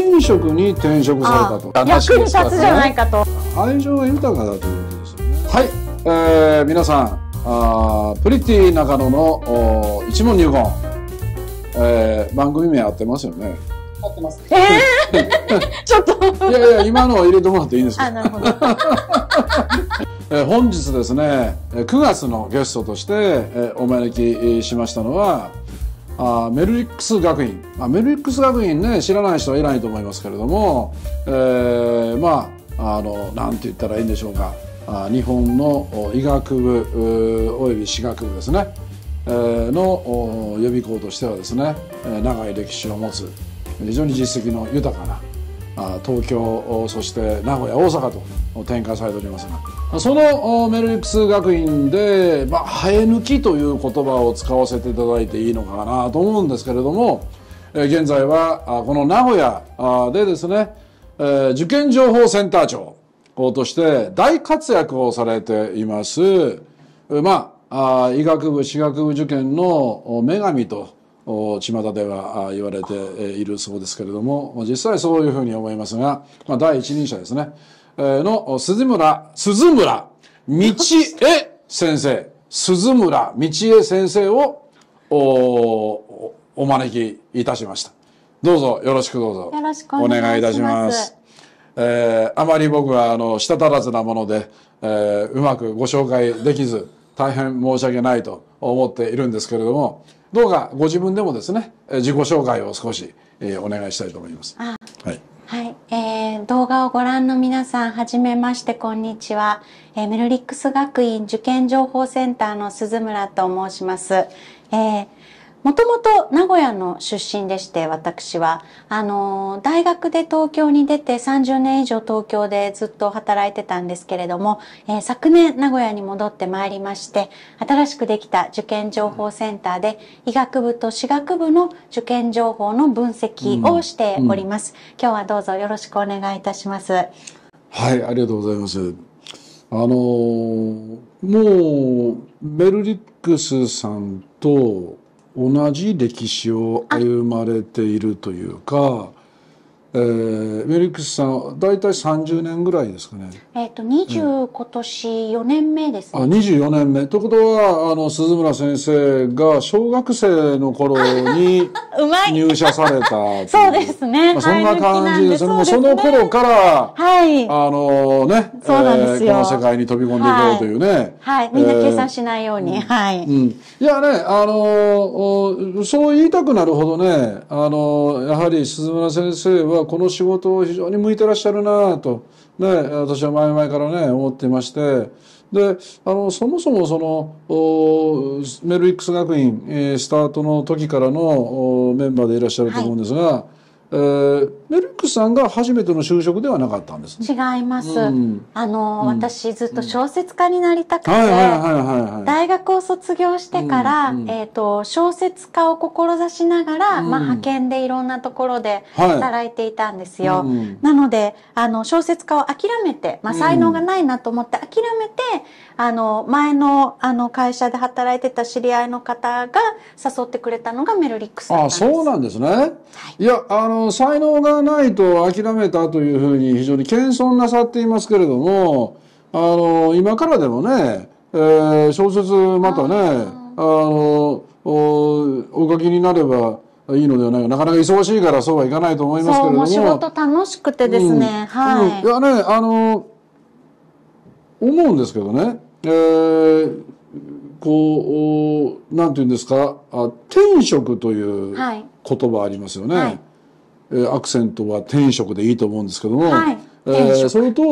転職に転職されたと役に立つじゃないかと愛情が豊かだということですよねはい、えー、皆さんあプリティ中野のお一問入魂、えー、番組名合ってますよね合ってますええー、ちょっといやいや今のは入れてもらっていいんですかあなるほど え本日ですね9月のゲストとしてえお招きしましたのはあメルリックス学院あメルリックス学院ね知らない人はいないと思いますけれども、えー、まああのなんて言ったらいいんでしょうかあ日本の医学部および歯学部ですね、えー、の予備校としてはですね長い歴史を持つ非常に実績の豊かな東京そして名古屋大阪と展開されておりますが。そのメルリックス学院で、まあ、生え抜きという言葉を使わせていただいていいのかなと思うんですけれども、現在はこの名古屋でですね、受験情報センター長として大活躍をされています、まあ、医学部、私学部受験の女神と巷では言われているそうですけれども、実際そういうふうに思いますが、まあ、第一人者ですね。の鈴村、鈴村道江 先生、鈴村道江先生をおお招きいたしました。どうぞよろしくどうぞ。よろしくお願いいたします。えー、あまり僕はあのたたらずなもので、えー、うまくご紹介できず大変申し訳ないと思っているんですけれどもどうかご自分でもですね自己紹介を少し、えー、お願いしたいと思います。はいはい、えー、動画をご覧の皆さん、はじめまして、こんにちは。えー、メルリックス学院受験情報センターの鈴村と申します。えー、もともと名古屋の出身でして、私は、あの、大学で東京に出て30年以上東京でずっと働いてたんですけれども、えー、昨年名古屋に戻ってまいりまして、新しくできた受験情報センターで、医学部と歯学部の受験情報の分析をしております。うんうん、今日はどうぞよろしくお願いいたします。はい、ありがとうございます。あのもう、メルリックスさんと、同じ歴史を歩まれているというかえー、メリックスさん大体30年ぐらいですかねえっ、ー、と20、うん、今年4年目ですねあ24年目ということはあの鈴村先生が小学生の頃に 入社された そうですね、まあ、そんな感じですねもうその頃から、はい、あのねそうなんですよ、えー、この世界に飛び込んでいこうというね、はい、はい、みんな計算しないように、はい、うん、いやねあのそう言いたくなるほどねあのやはり鈴村先生はこの仕事を非常に向いてらっしゃるなと、ね、私は前々からね、思ってまして、で、あの、そもそもその、メルイックス学院、えー、スタートの時からのメンバーでいらっしゃると思うんですが、はい、えメルクさんが初めての就職ではなかったんです、ね、違います。うん、あの、うん、私ずっと小説家になりたくて、大学を卒業してから、うんえっ、と、小説家を志しながら、うん、まあ、派遣でいろんなところで働いていたんですよ。はい、なので、あの、小説家を諦めて、まあ、才能がないなと思って諦めて、あの、前の、あの、会社で働いてた知り合いの方が誘ってくれたのがメルリックスだっんです。あ、そうなんですね。はい、いや、あの、才能がないと諦めたというふうに非常に謙遜なさっていますけれども、あの、今からでもね、えー、小説またね、あの、お書きになれば、いいのではないなかなか忙しいからそうはいかないと思いますけれども。仕事楽しくてですね、うん、はい、うん、いやね、あの、思うんですけどね、えー、こう、なんて言うんですか、あ天職という言葉ありますよね。はいはいアクセントは転職でいいと思うんですけども、はい、えー、それと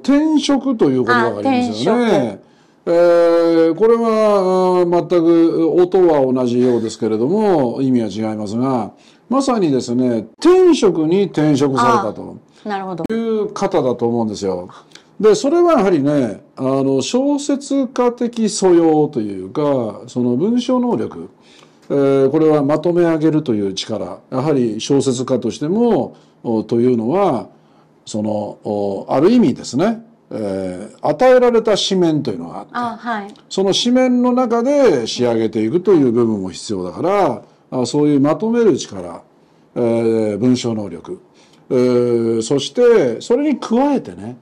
転職という言葉がありますよね。えー、これは全く音は同じようですけれども意味は違いますがまさにですね転職に転職されたという方だと思うんですよ。でそれはやはりねあの小説家的素養というかその文章能力えー、これはまとめ上げるという力やはり小説家としてもというのはそのある意味ですね、えー、与えられた紙面というのがあってあ、はい、その紙面の中で仕上げていくという部分も必要だからそういうまとめる力、えー、文章能力、えー、そしてそれに加えてね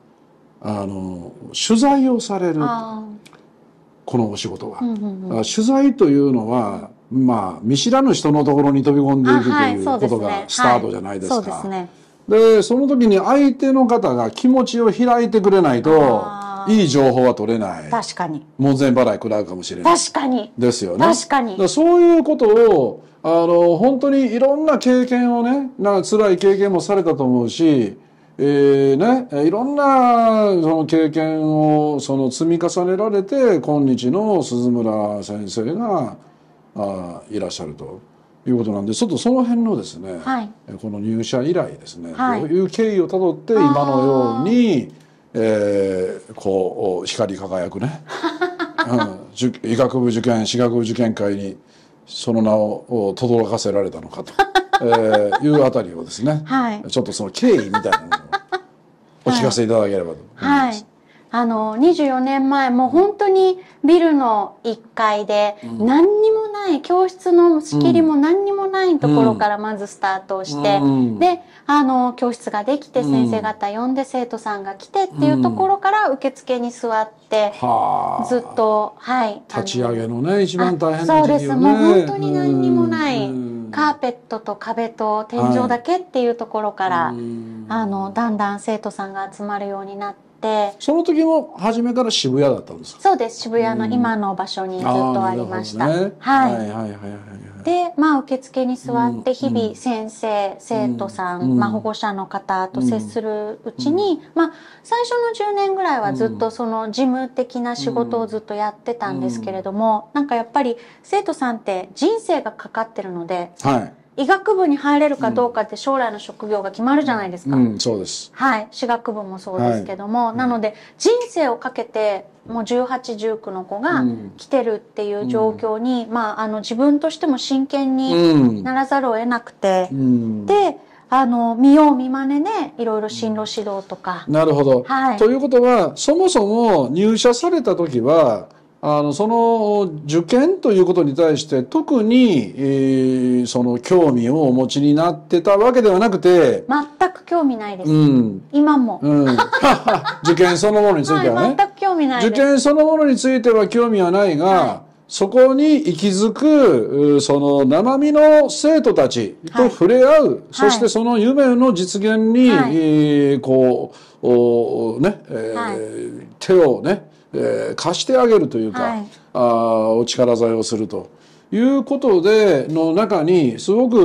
あの取材をされるこのお仕事は、うんうんうん、取材というのはまあ、見知らぬ人のところに飛び込んでいくということがスタートじゃないですか。はい、そで、ねその時に相手の方が気持ちを開いてくれないと、いい情報は取れない。確かに。門前払い食らうかもしれない。確かに。ですよね。確かに。そういうことを、あの、本当にいろんな経験をね、な辛い経験もされたと思うし、えーね、いろんなその経験をその積み重ねられて今日の鈴村先生があいらっしゃるということなんでちょっとその辺のですね、はい、この入社以来ですね、はい、どういう経緯をたどって今のように、えー、こう光り輝くね、うん、医学部受験歯学部受験会にその名を轟かせられたのかと、えー、いうあたりをですね、はい、ちょっとその経緯みたいなのをお聞かせいただければと思います。はいあの、24年前、もう本当にビルの1階で、何にもない、教室の仕切りも何にもないところからまずスタートをして、で、あの、教室ができて、先生方呼んで、生徒さんが来てっていうところから、受付に座って、ずっと、はい。立ち上げのね、一番大変な時期、ね、そうです。もう本当に何にもない。カーペットと壁と天井だけっていうところから、あの、だんだん生徒さんが集まるようになって、ってその時も初めから渋谷だったんですそうです渋谷の今の場所にずっとありました、ねはい、はいはいはいはいでまあ受付に座って日々先生、うん、生徒さん、うん、まあ、保護者の方と接するうちに、うん、まあ最初の10年ぐらいはずっとその事務的な仕事をずっとやってたんですけれども、うん、なんかやっぱり生徒さんって人生がかかってるので、はい医学部に入れるかどうかって将来の職業が決まるじゃないですか。うん、そうです。はい。私学部もそうですけども、はい、なので人生をかけて、もう18、19の子が来てるっていう状況に、うん、まあ、あの、自分としても真剣にならざるを得なくて、うん、で、あの、見よう見まねね、いろいろ進路指導とか。なるほど。はい。ということは、そもそも入社された時は、あのその受験ということに対して特に、えー、その興味をお持ちになってたわけではなくて全く興味ないです、うん、今も、うん、受験そのものについてはね、はい、全く興味ない受験そのものについては興味はないが、はい、そこに息づくその生身の生徒たちと触れ合う、はい、そしてその夢の実現に、はい、えー、こうおね、えー手をねえー、貸してあげるというか、はい、あお力添えをすると。いうことでの中にすごく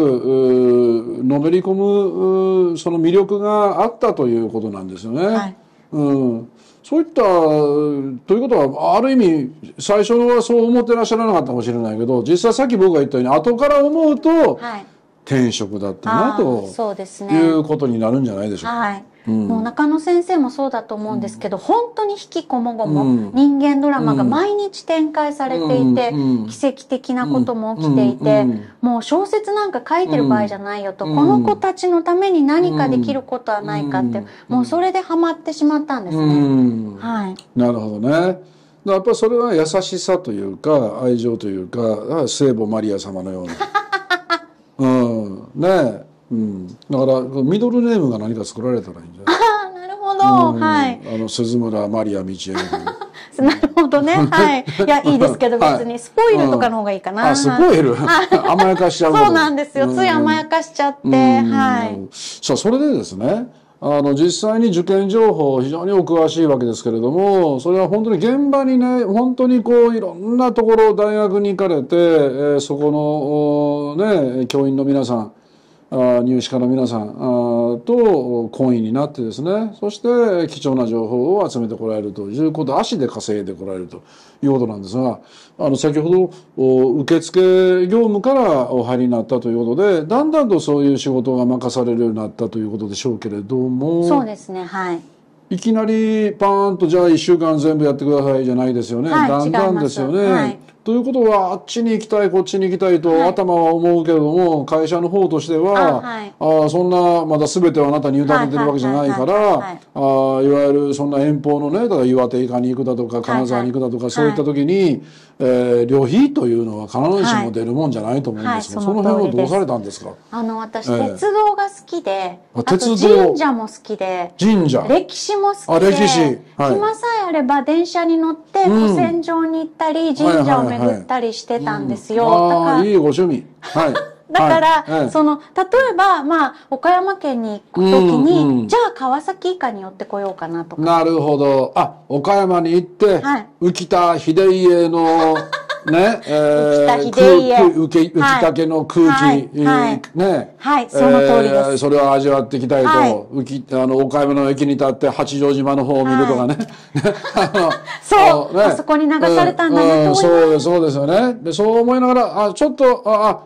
のめり込むその魅力があったということなんですよね。はい、うんそういった、ということは、ある意味、最初はそう思ってらっしゃらなかったかもしれないけど、実際さっき僕が言ったように、後から思うと、はい、転職だったなと、そうですね。いうことになるんじゃないでしょうか。はいもう中野先生もそうだと思うんですけど、うん、本当に引きこもごも人間ドラマが毎日展開されていて、うん、奇跡的なことも起きていて、もう小説なんか書いてる場合じゃないよと、この子たちのために何かできることはないかって、もうそれでハマってしまったんですね。はい、なるほどねやっぱりそれは優しさというか愛情というか聖母マリア様のような。うん、ねうん、だからミドルネームが何か作られたらいいんじゃないああなるほど、うん、はいあの鈴村マリア道枝。なるほどねはいいやいいですけど 別にスポイルとかの方がいいかな、あ、いうん、スポイル 甘やかしちゃうそうなんですよ、つい甘やかしちゃって、はいさあそれでですねあの実際に受験情報非常にお詳しいわけですけれどもそれは本当に現場にね本当にこういろんなところ大学に行かれて、えー、そこのね教員の皆さん入試家の皆さんと懇意になってですねそして貴重な情報を集めてこられるということ足で稼いでこられるということなんですがあの先ほど受付業務からお入りになったということでだんだんとそういう仕事が任されるようになったということでしょうけれどもそうですねはいいきなりパーンとじゃあ1週間全部やってくださいじゃないですよね、はい、だんだんですよね。ということは、あっちに行きたい、こっちに行きたいと、頭は思うけれども、会社の方としては、あ、はい、そんな、まだ全てはあなたに委ねてるわけじゃないから、あいわゆるそんな遠方のね、だから岩手以下に行くだとか、金沢に行くだとか、そういった時に、えー、旅費というのは必ずしも出るもんじゃないと思うんですが、はいはい、その辺をどうされたんですかあの、私、鉄道が好きで、あと神社も好きで、神社歴史も好きで、あ歴史、暇さえあれば電車に乗って、古戦場に行ったり、神社を巡ったりしてたんですよ。はい、うん、いいご趣味。はい。だから、はい、その、例えば、まあ、岡山県に行くときに、うんうん、じゃあ川崎以下に寄ってこようかなとか。なるほど。あ、岡山に行って、はい、浮田秀家のね、えー、浮き浮きかけの空気、はいはい、ね、はい、その通りです、えー、それを味わっていきたいと、はい、浮き、あの、岡山の駅に立って八丈島の方を見るとかね。そう、ね、あそこに流されたんだなと思います、うんうん、そうです、そうですよね。で、そう思いながら、あ、ちょっと、あ、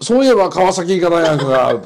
そういえば川崎医科大学がそうい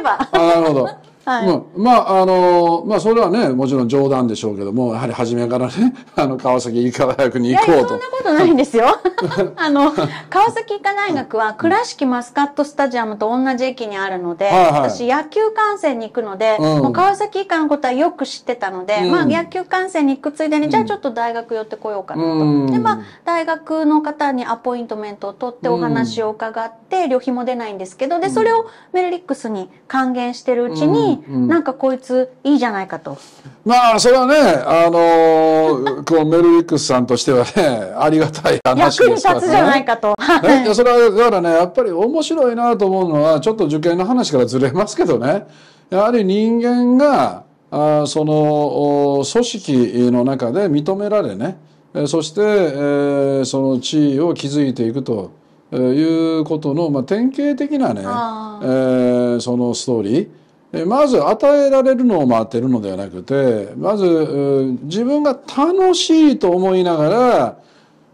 えば。あ、なるほど。はい、うん、まあ、あの、まあ、それはね、もちろん冗談でしょうけども、やはり初めからね、あの、川崎医科大学に行こうと。そんなことないんですよ。あの、川崎医科大学は、倉敷マスカットスタジアムと同じ駅にあるので、はいはい、私、野球観戦に行くので、うん、もう川崎医科のことはよく知ってたので、うん、まあ、野球観戦に行くついでに、じゃあちょっと大学寄ってこようかなと。で、まあ、大学の方にアポイントメントを取ってお話を伺って、旅費も出ないんですけど、で、それをメルリックスに還元してるうちに、なんかこいついいじゃないかと。まあそれはねあのー、こうメルウィックスさんとしてはねありがたい話ですから、ね、役に立つじゃないかと。ね、それはだからねやっぱり面白いなと思うのはちょっと受験の話からずれますけどねやはり人間があその組織の中で認められねそして、えー、その地位を築いていくということの、まあ、典型的なね、えー、そのストーリーまず与えられるのを待ってるのではなくて、まず自分が楽しいと思いなが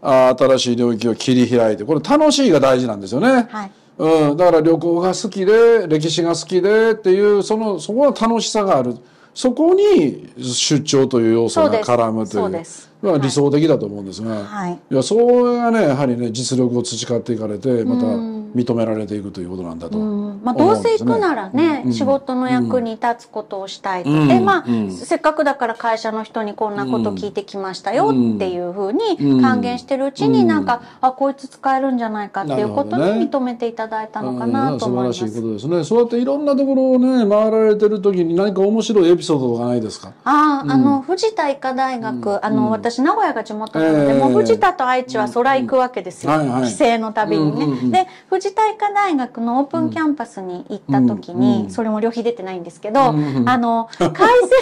ら、新しい領域を切り開いて、これ楽しいが大事なんですよね。はい、うん、だから旅行が好きで、歴史が好きでっていう、その、そこの楽しさがある。そこに出張という要素が絡むという。う理想的だと思うんですが、はい、いや、それがね、やはりね、実力を培っていかれて、また、認められていくということなんだと、まあ、どうせ行くならね、仕事の役に立つことをしたい、でまあ、せっかくだから会社の人にこんなこと聞いてきましたよっていうふうに還元してるうちになんか、あこいつ使えるんじゃないかっていうことに認めていただいたのかなと思います、素晴らしいことですねそうやっていろんなところをね回られてる時に何か面白いエピソードがないですかああの藤田医科大学、あの私名古屋が地元なので、もう藤田と愛知は空行くわけですよ、はい帰省のたびにね、で自体科大学のオープンキャンパスに行った時に、うん、それも旅費出てないんですけど、うんあの、解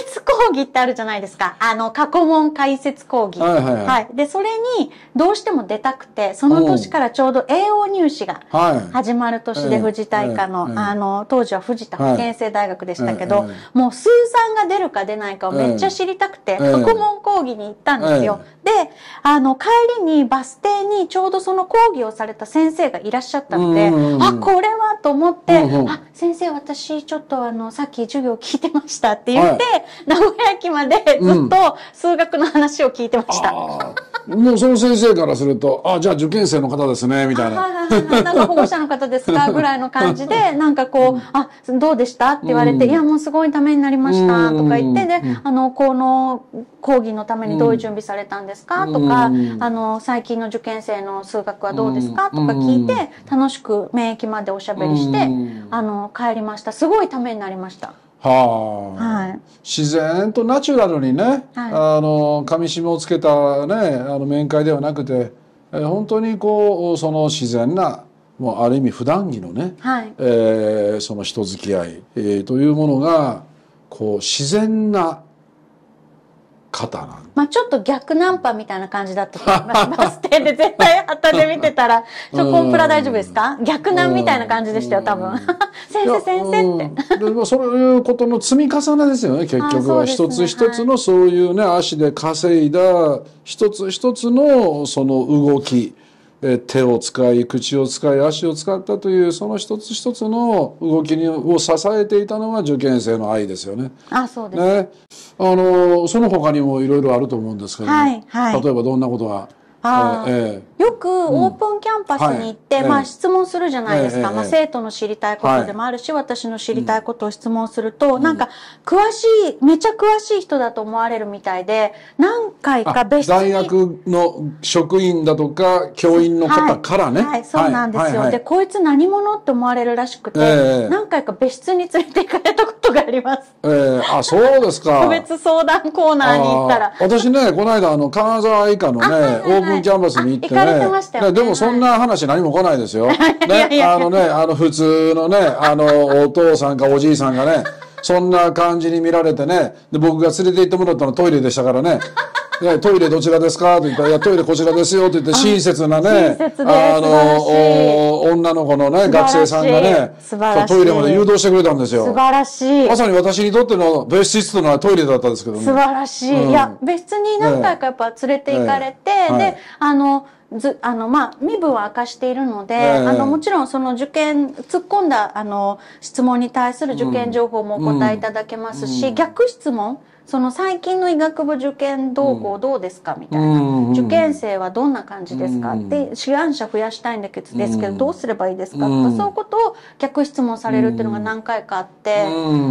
説講義ってあるじゃないですか。あの、過去問解説講義。はい、はいはい、で、それにどうしても出たくて、その年からちょうど栄養入試が始まる年で、富士大科の、はい、あの、当時は藤田保健生大学でしたけど、もう数産が出るか出ないかをめっちゃ知りたくて、過去問講義に行ったんですよ。で、あの、帰りにバス停にちょうどその講義をされた先生がいらっしゃったのて、あこれはと思って、あ先生私ちょっとあのさっき授業聞いてましたって言って、名古屋駅までずっと数学の話を聞いてました。もうその先生からすると、あ、じゃあ受験生の方ですね、みたいな。はいはいはい、なんか保護者の方ですか ぐらいの感じで、なんかこう、あ、どうでしたって言われて、いや、もうすごいためになりました、とか言って、で、あの、この講義のためにどういう準備されたんですか、とか、あの、最近の受験生の数学はどうですか、とか聞いて、楽しく免疫までおしゃべりして、あの、帰りました。すごいためになりました。はあ、はい、自然とナチュラルにね、はい、あの紙めをつけたねあの面会ではなくて、えー、本当にこうその自然なもうある意味普段着のね、はい、えー、その人付き合い、えー、というものがこう自然な方なんまあちょっと逆ナンパみたいな感じだったと思います。バス停で絶対旗で見てたら、ちょ、コンプラ大丈夫ですか逆ナンみたいな感じでしたよ、多分。先生、先生って。でもそういうことの積み重ねですよね、結局は。ね、一つ一つのそういうね、足で稼いだ、一つ一つのその動き。手を使い口を使い足を使ったというその一つ一つの動きを支えていたのが受験生の愛ですよね。あそうですねあのその他にもいろいろあると思うんですけど、はいはい、例えばどんなことがあえよくオープンキャンパスに行って、うんはい、まあ質問するじゃないですか。え、まあ生徒の知りたいことでもあるし、はい、私の知りたいことを質問すると、うん、なんか詳しい、めちゃ詳しい人だと思われるみたいで、何回か別室大学の職員だとか、教員の方からね。はい、はい、そうなんですよ、で、こいつ何者って思われるらしくて、何回か別室に連れて行かれたことがあります。ええあ、そうですか。個別相談コーナーに行ったら。私ね、この間、あの、金沢以下のね、君キャンバスに行ってね。行かれてましたよ、ね、でもそんな話何も来ないですよ。ね、あのね、あの普通のね、あのお父さんかおじいさんがね、そんな感じに見られてね、で僕が連れて行ってもらったのトイレでしたからね。ね、トイレどちらですかって言ったら、いや、トイレこちらですよって言って、親切なね、あの、女の子のね、学生さんがね、トイレまで誘導してくれたんですよ。素晴らしい。まさに私にとっての別室というのはトイレだったんですけども。素晴らしい。うん、いや、別室に何回かやっぱ連れて行かれて、で、はい、あの、ずあのまあ、身分は明かしているので、えー、あのもちろんその受験突っ込んだあの質問に対する受験情報もお答えいただけますし、うん、逆質問その最近の医学部受験動向どうですか、みたいな、受験生はどんな感じですか、で志願者増やしたいんだけどですけど、どうすればいいですか、とかそういうことを逆質問されるっていうのが何回かあって、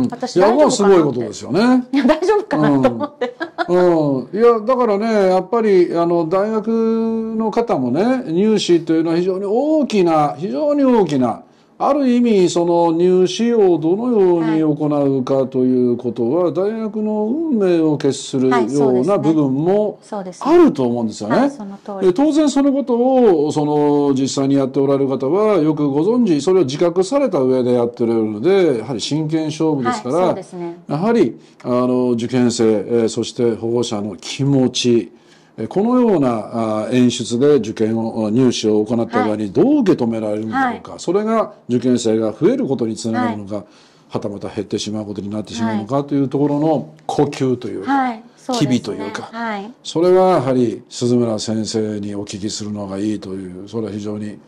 私大丈夫かなすごいことですよねいや大丈夫かなと思って、うん、いやだからねやっぱりあの大学の方もね入試というのは非常に大きな非常に大きなある意味その入試をどのように行うかということは大学の運命を決するような部分もあると思うんですよね。で当然そのことをその実際にやっておられる方はよくご存知それを自覚された上でやっておられるのでやはり真剣勝負ですから、やはりあの受験生そして保護者の気持ちこのような演出で受験を入試を行った場合にどう受け止められるんだろうか、はい、それが受験生が増えることにつながるのか、はい、はたまた減ってしまうことになってしまうのかというところの呼吸というか、日々というか、はい、それはやはり鈴村先生にお聞きするのがいいというそれは非常に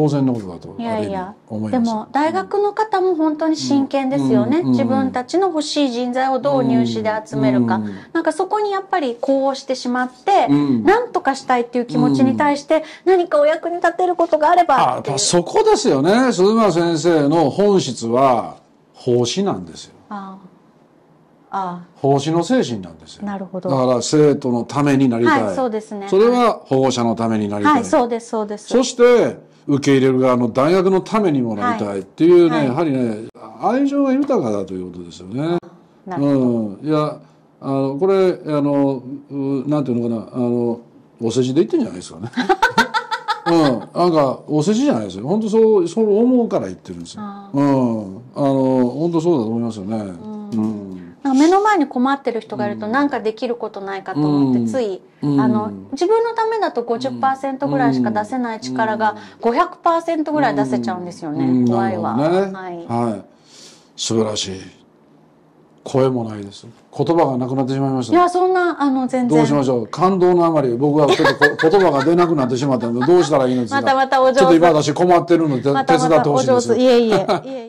当然のことだといやいやでも大学の方も本当に真剣ですよね、自分たちの欲しい人材をどう入試で集めるか、うん、なんかそこにやっぱりこうしてしまって、うん、何とかしたいっていう気持ちに対して、何かお役に立てることがあればあそこですよね鈴間先生の本質は奉仕なんですよ。ああああ奉仕の精神なんですよなるほどだから生徒のためになりたい、はい、そうですねそれは保護者のためになりたい、はい、そうですそうですそして受け入れる側の大学のためにもらいたいっていうね、はい、やはりね愛情が豊かだということですよね。うん、いやあのこれあのなんていうのかなあのお世辞で言ってんじゃないですかね。うん、なんかお世辞じゃないですよ本当そうそう思うから言ってるんですよ。うん、あの本当そうだと思いますよね。うん目の前に困ってる人がいると何かできることないかと思ってつい、あの自分のためだと50%ぐらいしか出せない力が500%ぐらい出せちゃうんですよね、怖いは、ね、はい、はい、素晴らしい声もないです言葉がなくなってしまいました、いやそんなあの全然どうしましょう感動のあまり僕はちょっと 言葉が出なくなってしまったのでどうしたらいいのですかまたまたお上手ちょっと今私困ってるので、手伝ってほしいですいえいえ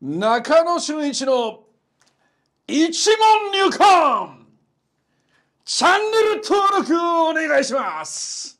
中野俊一の一問入魂チャンネル登録をお願いします